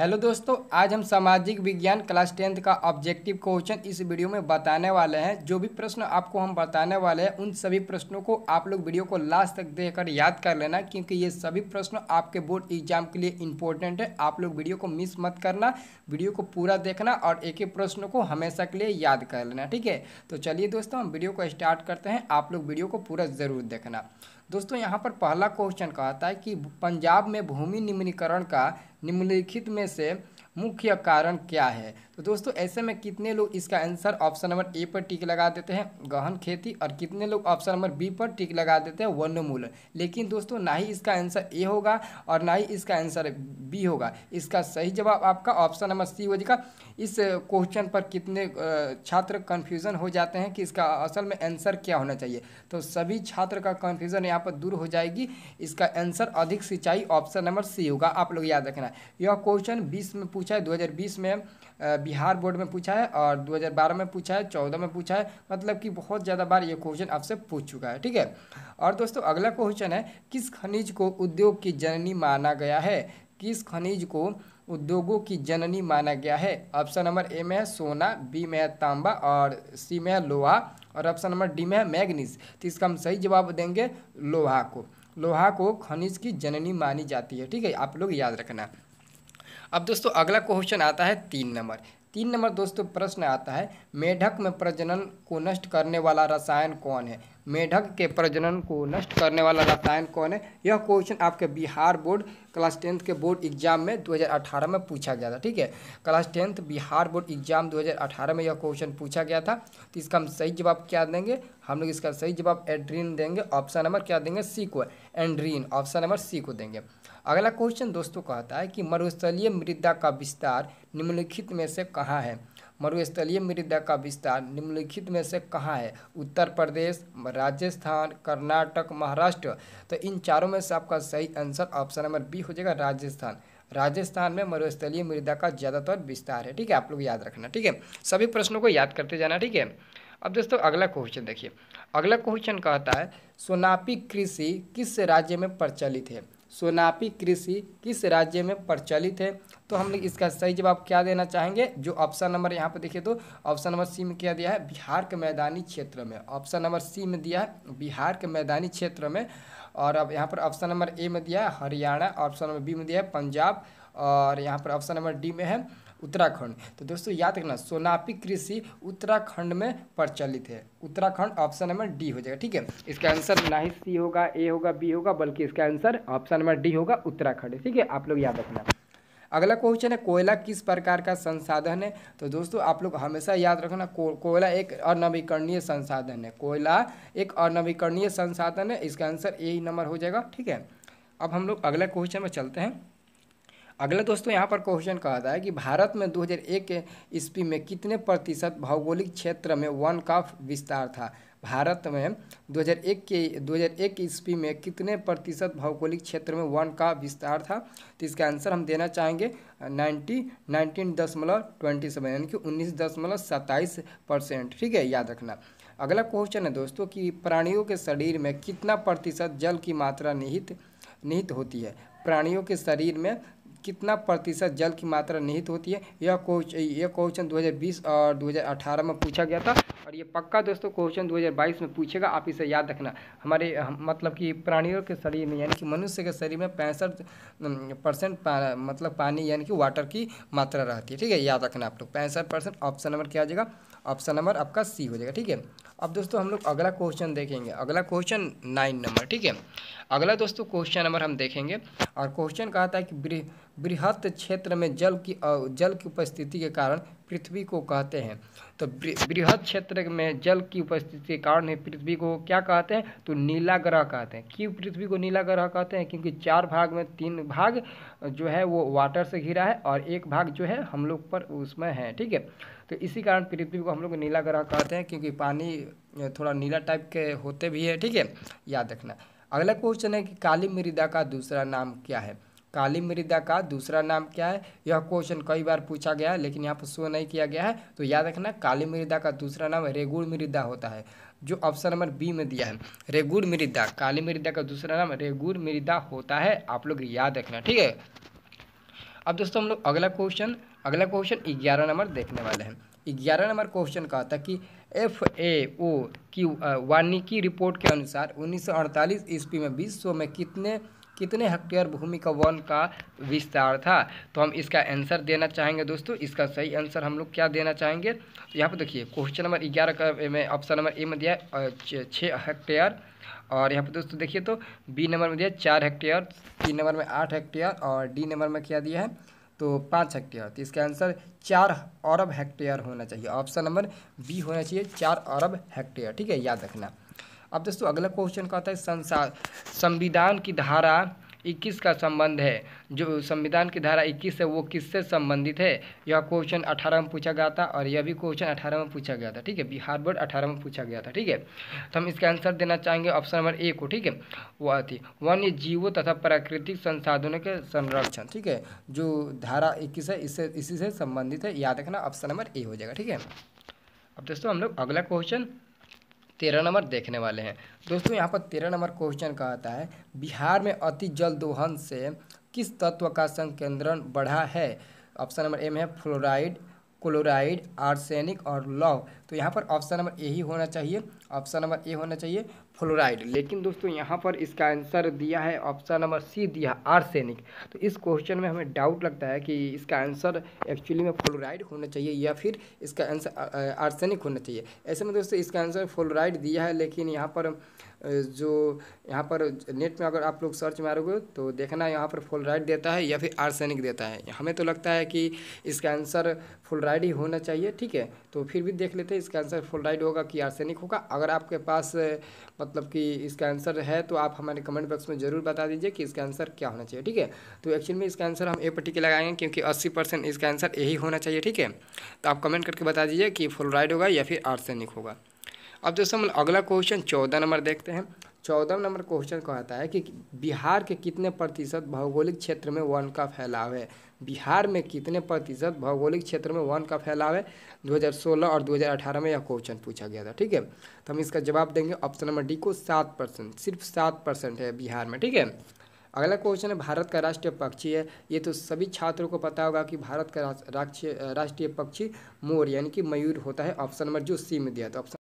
hello दोस्तों आज हम सामाजिक विज्ञान क्लास टेंथ का ऑब्जेक्टिव क्वेश्चन इस वीडियो में बताने वाले हैं जो भी प्रश्न आपको हम बताने वाले हैं उन सभी प्रश्नों को आप लोग वीडियो को लास्ट तक देखकर याद कर लेना क्योंकि ये सभी प्रश्न आपके बोर्ड एग्जाम के लिए इंपॉर्टेंट है आप लोग वीडियो को मिस मत करना वीडियो को पूरा देखना और एक ही प्रश्न को हमेशा के लिए याद कर लेना ठीक है तो चलिए दोस्तों हम वीडियो को स्टार्ट करते हैं आप लोग वीडियो को पूरा ज़रूर देखना दोस्तों यहाँ पर पहला क्वेश्चन कहता है कि पंजाब में भूमि निम्नीकरण का निम्नलिखित में से मुख्य कारण क्या है तो दोस्तों ऐसे में कितने लोग इसका आंसर ऑप्शन नंबर ए पर टिक लगा देते हैं गहन खेती और कितने लोग ऑप्शन नंबर बी पर टिक लगा देते हैं वनमूलन लेकिन दोस्तों ना ही इसका आंसर ए होगा और ना ही इसका आंसर बी होगा इसका सही जवाब आपका ऑप्शन नंबर सी हो जाएगा इस क्वेश्चन पर कितने छात्र कन्फ्यूज़न हो जाते हैं कि इसका असल में आंसर क्या होना चाहिए तो सभी छात्र का कन्फ्यूज़न यहाँ पर दूर हो जाएगी इसका आंसर अधिक सिंचाई ऑप्शन नंबर सी होगा आप लोग याद रखना यह क्वेश्चन बीस में पूछा है दो में बिहार बोर्ड में पूछा है और 2012 में पूछा है 14 में पूछा है मतलब कि बहुत ज़्यादा बार ये क्वेश्चन आपसे पूछ चुका है ठीक है और दोस्तों अगला क्वेश्चन है किस खनिज को उद्योग की जननी माना गया है किस खनिज को उद्योगों की जननी माना गया है ऑप्शन नंबर ए में है सोना बी में है तांबा और सी में है लोहा और ऑप्शन नंबर डी में है मैग्नीज तो इसका हम सही जवाब देंगे लोहा को लोहा को खनिज की जननी मानी जाती है ठीक है आप लोग याद रखना अब दोस्तों अगला क्वेश्चन आता है तीन नंबर तीन नंबर दोस्तों प्रश्न आता है मेढक में प्रजनन को नष्ट करने वाला रसायन कौन है मेढक के प्रजनन को नष्ट करने वाला रसायन कौन है यह क्वेश्चन आपके बिहार बोर्ड क्लास टेंथ के बोर्ड एग्जाम में 2018 में पूछा गया था ठीक है class tenth Bihar board exam 2018 में यह क्वेश्चन पूछा गया था तो इसका हम सही जवाब क्या देंगे हम लोग इसका सही जवाब एड्रीन देंगे ऑप्शन नंबर क्या देंगे सी को एंड्रीन ऑप्शन नंबर सी को देंगे अगला क्वेश्चन दोस्तों कहता है कि मरुस्थलीय मृदा का विस्तार निम्नलिखित में से कहाँ है मरुस्थलीय मृदा का विस्तार निम्नलिखित में से कहाँ है उत्तर प्रदेश राजस्थान कर्नाटक महाराष्ट्र तो इन चारों में से आपका सही आंसर ऑप्शन नंबर बी हो जाएगा राजस्थान राजस्थान में मरुस्थलीय मृदा का ज़्यादातर विस्तार है ठीक है आप लोग याद रखना ठीक है सभी प्रश्नों को याद करते जाना ठीक है अब दोस्तों अगला क्वेश्चन देखिए अगला क्वेश्चन कहता है सोनापी कृषि किस राज्य में प्रचलित है सोनापी कृषि किस राज्य में प्रचलित है तो हम लोग इसका सही जवाब क्या देना चाहेंगे जो ऑप्शन नंबर यहाँ पर देखिए तो ऑप्शन नंबर सी में क्या दिया है बिहार के मैदानी क्षेत्र में ऑप्शन नंबर सी में दिया है बिहार के मैदानी क्षेत्र में और अब यहाँ पर ऑप्शन नंबर ए में दिया है हरियाणा ऑप्शन नंबर बी में दिया है पंजाब और यहाँ पर ऑप्शन नंबर डी में है उत्तराखंड तो दोस्तों याद रखना सोनापी कृषि उत्तराखंड में प्रचलित है उत्तराखंड ऑप्शन नंबर डी हो जाएगा ठीक है इसका आंसर ना ही सी होगा ए होगा बी होगा बल्कि इसका आंसर ऑप्शन नंबर डी होगा उत्तराखंड ठीक है आप लोग याद रखना अगला क्वेश्चन है कोयला किस प्रकार का संसाधन है तो दोस्तों आप लोग हमेशा याद रखना को, कोयला एक अनवीकरणीय संसाधन है कोयला एक अनवीकरणीय संसाधन है इसका आंसर ए नंबर हो जाएगा ठीक है अब हम लोग अगला क्वेश्चन में चलते हैं अगला दोस्तों यहाँ पर क्वेश्चन कहा था है कि भारत में 2001 के ईस्वी में कितने प्रतिशत भौगोलिक क्षेत्र में वन का विस्तार था भारत में 2001 के 2001 ईस्वी में कितने प्रतिशत भौगोलिक क्षेत्र में वन का विस्तार था तो इसका आंसर हम देना चाहेंगे 90 नाइनटीन दशमलव ट्वेंटी सेवन यानी कि उन्नीस दशमलव सत्ताईस परसेंट ठीक है याद रखना अगला क्वेश्चन है दोस्तों कि प्राणियों के शरीर में कितना प्रतिशत जल की मात्रा निहित निहित होती है प्राणियों के शरीर में कितना प्रतिशत जल की मात्रा निहित होती है यह क्वेश्चन यह क्वेश्चन 2020 और 2018 में पूछा गया था और ये पक्का दोस्तों क्वेश्चन 2022 में पूछेगा आप इसे याद रखना हमारे मतलब कि प्राणियों के शरीर में यानी कि मनुष्य के शरीर में पैंसठ परसेंट पा, मतलब पानी यानी कि वाटर की मात्रा रहती है ठीक है याद रखना आप लोग पैंसठ परसेंट ऑप्शन नंबर क्या आ जाएगा ऑप्शन नंबर आपका सी हो जाएगा ठीक है अब दोस्तों हम लोग अगला क्वेश्चन देखेंगे अगला क्वेश्चन नाइन नंबर ठीक है अगला दोस्तों क्वेश्चन नंबर हम देखेंगे और क्वेश्चन कहा था कि बृहत क्षेत्र में जल की जल की उपस्थिति के कारण पृथ्वी को कहते हैं तो बृहत क्षेत्र में जल की उपस्थिति के कारण पृथ्वी को क्या कहते हैं तो नीला ग्रह कहते हैं क्यों पृथ्वी को नीला ग्रह कहते हैं क्योंकि चार भाग में तीन भाग जो है वो वाटर से घिरा है और एक भाग जो है हम लोग पर उसमें है ठीक है तो इसी कारण पृथ्वी को हम लोग नीला ग्रह कहते हैं क्योंकि पानी थोड़ा नीला टाइप के होते भी है ठीक है याद रखना अगला क्वेश्चन है कि काली मृदा का दूसरा नाम क्या है काली मृदा का दूसरा नाम क्या है यह क्वेश्चन कई बार पूछा गया है लेकिन यहाँ पर शो नहीं किया गया है तो याद रखना काली मृदा का दूसरा नाम रेगुड़ मृदा होता है जो ऑप्शन नंबर बी में दिया है रेगुड़ मृदा काली मृदा का दूसरा नाम रेगुड़ मृदा होता है आप लोग याद रखना ठीक है अब दोस्तों हम लोग अगला क्वेश्चन अगला क्वेश्चन ग्यारह नंबर देखने वाले हैं ग्यारह नंबर क्वेश्चन का था कि एफ ए ओ की वानिकी रिपोर्ट के अनुसार 1948 ईस्वी में विश्व में कितने कितने हेक्टेयर भूमि का वन का विस्तार था तो हम इसका आंसर देना चाहेंगे दोस्तों इसका सही आंसर हम लोग क्या देना चाहेंगे तो यहाँ पर देखिए क्वेश्चन नंबर ग्यारह का में ऑप्शन नंबर ए में दिया छः हेक्टेयर और यहाँ पर दोस्तों देखिए तो बी नंबर में दिया चार हेक्टेयर सी नंबर में आठ हेक्टेयर और डी नंबर में क्या दिया है तो पाँच हेक्टेयर तो इसका आंसर चार अरब हेक्टेयर होना चाहिए ऑप्शन नंबर बी होना चाहिए चार अरब हेक्टेयर ठीक है याद रखना अब दोस्तों अगला क्वेश्चन कहता है संसार संविधान की धारा 21 का संबंध है जो संविधान की धारा 21 है वो किससे संबंधित है यह क्वेश्चन 18 में पूछा गया था और यह भी क्वेश्चन 18 में पूछा गया था ठीक है बिहार बोर्ड 18 में पूछा गया था ठीक है तो हम इसका आंसर देना चाहेंगे ऑप्शन नंबर ए को ठीक है वो आती वन्य जीवों तथा प्राकृतिक संसाधनों के संरक्षण ठीक है जो धारा इक्कीस है इससे इसी से संबंधित है याद रखना ऑप्शन नंबर ए हो जाएगा ठीक है अब दोस्तों हम लोग अगला क्वेश्चन तेरह नंबर देखने वाले हैं दोस्तों यहाँ पर तेरह नंबर क्वेश्चन का आता है बिहार में अति जल दोहन से किस तत्व का संकेंद्रण बढ़ा है ऑप्शन नंबर एम है फ्लोराइड क्लोराइड आर्सेनिक और लव तो यहाँ पर ऑप्शन नंबर ए ही होना चाहिए ऑप्शन नंबर ए होना चाहिए फ्लोराइड लेकिन दोस्तों यहाँ पर इसका आंसर दिया है ऑप्शन नंबर सी दिया आर्सेनिक तो इस क्वेश्चन में हमें डाउट लगता है कि इसका आंसर एक्चुअली में फ्लोराइड होना चाहिए या फिर इसका आंसर आर्सेनिक होना चाहिए ऐसे में दोस्तों इसका आंसर फ्लोराइड दिया है लेकिन यहाँ पर जो यहाँ पर नेट में अगर आप लोग सर्च मारोगे तो देखना यहाँ पर फ्लोराइड देता है या फिर आर्सेनिक देता है हमें तो लगता है कि इसका आंसर फ्लोराइड ही होना चाहिए ठीक है तो फिर भी देख लेते हैं इसका आंसर फ्लोराइड होगा कि आर्सेनिक होगा अगर आपके पास मतलब कि इसका आंसर है तो आप हमारे कमेंट बॉक्स में ज़रूर बता दीजिए कि इसका आंसर क्या होना चाहिए ठीक है तो एक्चुअल में इसका आंसर हम ए पट्टी के लगाएंगे क्योंकि अस्सी परसेंट इसका आंसर यही होना चाहिए ठीक है तो आप कमेंट करके बता दीजिए कि फ्लोराइड होगा या फिर आर्सेनिक होगा अब दोस्तों हम अगला क्वेश्चन चौदह नंबर देखते हैं चौदह नंबर क्वेश्चन कहता है कि बिहार के कितने प्रतिशत भौगोलिक क्षेत्र में वन का फैलाव है बिहार में कितने प्रतिशत भौगोलिक क्षेत्र में वन का फैलाव है 2016 और 2018 में यह क्वेश्चन पूछा गया था ठीक है तो हम इसका जवाब देंगे ऑप्शन नंबर डी को सात परसेंट सिर्फ सात परसेंट है बिहार में ठीक है अगला क्वेश्चन है भारत का राष्ट्रीय पक्षी है ये तो सभी छात्रों को पता होगा कि भारत का राष्ट्रीय राष्ट्रीय पक्षी मोर यानी कि मयूर होता है ऑप्शन नंबर जो सी में दिया था ऑप्शन